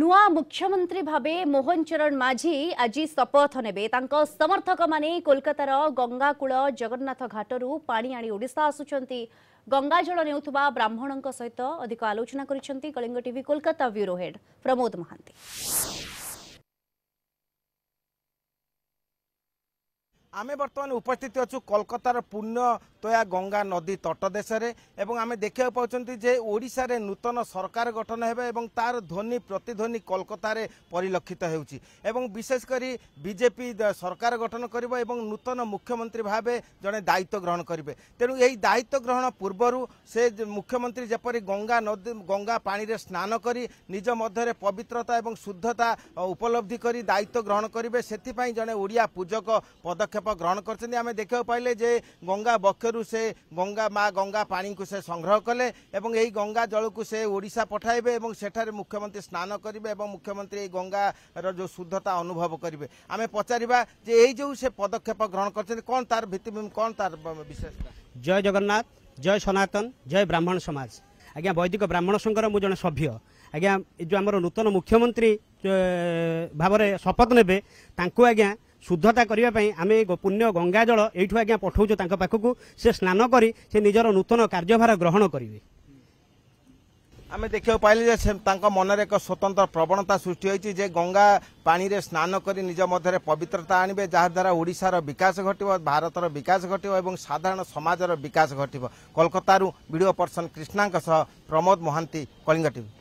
ନୂଆ ମୁଖ୍ୟମନ୍ତ୍ରୀ ଭାବେ ମୋହନ ଚରଣ ମାଝୀ ଆଜି ଶପଥ ନେବେ ତାଙ୍କ ସମର୍ଥକମାନେ କୋଲକାତାର ଗଙ୍ଗାକୂଳ ଜଗନ୍ନାଥ ଘାଟରୁ ପାଣି ଆଣି ଓଡ଼ିଶା ଆସୁଛନ୍ତି ଗଙ୍ଗାଜଳ ନେଉଥିବା ବ୍ରାହ୍ମଣଙ୍କ ସହିତ ଅଧିକ ଆଲୋଚନା କରିଛନ୍ତି Kalinga TV Kolkata bureau head Pramod Mohanty আমি বর্তমানে উপস্থিত অছু কলকাতার পূর্ণ তয়া গঙ্গা নদী তটদেশে এবং আমি দেখা পাচ্ছেন যে ওড়শার নূতন সরকার গঠন হবে এবং তার ধ্বনি প্রতিধ্বনি কলকাতার পরিলক্ষিত হচ্ছে এবং বিশেষ করে বিজেপি সরকার গঠন করব এবং নূতন মুখ্যমন্ত্রী ভাবে জনে দায়িত্ব গ্রহণ করবে তেমন এই দায়িত্ব গ্রহণ পূর্বর সে মুখ্যমন্ত্রী যেপর গঙ্গা নদী গঙ্গা পাড়ে স্নান করে নিজ মধ্যে পবিত্রতা এবং শুদ্ধতা উপলব্ধি করে দায়িত্ব গ্রহণ করবে সেপাই জনে ওড়িয়া পূজক পদক্ষেপ পদক্ষেপ গ্রহণ করছেন আমি দেখা পাইলে যে গঙ্গা বক্ষরু সে গঙ্গা মা গঙ্গা পাকু সে সংগ্রহ কলে এবং এই গঙ্গা জলকু সে ওড়শা পঠাইবে এবং সেঠারে মুখ্যমন্ত্রী স্নান করবে এবং মুখ্যমন্ত্রী এই গঙ্গার যে শুদ্ধতা অনুভব করবে আমি পচারা যে এই যে সে পদক্ষেপ গ্রহণ করছেন কম তার ভিত্তিভূমি কম তার বিশেষতা জয় জগন্নাথ জয় সনাতন জয় ব্রাহ্মণ সমাজ আজ্ঞা বৈদিক ব্রাহ্মণ সংঘর মু জন সভ্য আজ্ঞা এই যে আমার নূতন মুখ্যমন্ত্রী ভাবে শপথ নেবে তাঁকু আজ্ঞা ଶୁଦ୍ଧତା କରିବା ପାଇଁ ଆମେ ପୁଣ୍ୟ ଗଙ୍ଗା ଜଳ ଏଇଠୁ ଆଜ୍ଞା ପଠାଉଛୁ ତାଙ୍କ ପାଖକୁ ସେ ସ୍ନାନ କରି ସେ ନିଜର ନୂତନ କାର୍ଯ୍ୟଭାର ଗ୍ରହଣ କରିବେ ଆମେ ଦେଖିବାକୁ ପାଇଲେ ଯେ ସେ ତାଙ୍କ ମନରେ ଏକ ସ୍ୱତନ୍ତ୍ର ପ୍ରବଣତା ସୃଷ୍ଟି ହୋଇଛି ଯେ ଗଙ୍ଗା ପାଣିରେ ସ୍ନାନ କରି ନିଜ ମଧ୍ୟରେ ପବିତ୍ରତା ଆଣିବେ ଯାହାଦ୍ୱାରା ଓଡ଼ିଶାର ବିକାଶ ଘଟିବ ଭାରତର ବିକାଶ ଘଟିବ ଏବଂ ସାଧାରଣ ସମାଜର ବିକାଶ ଘଟିବ କୋଲକାତାରୁ ବିଡ଼ିଓ ପର୍ସନ କ୍ରିଷ୍ଣାଙ୍କ ସହ ପ୍ରମୋଦ ମହାନ୍ତି କଳିଙ୍ଗ ଟିଭି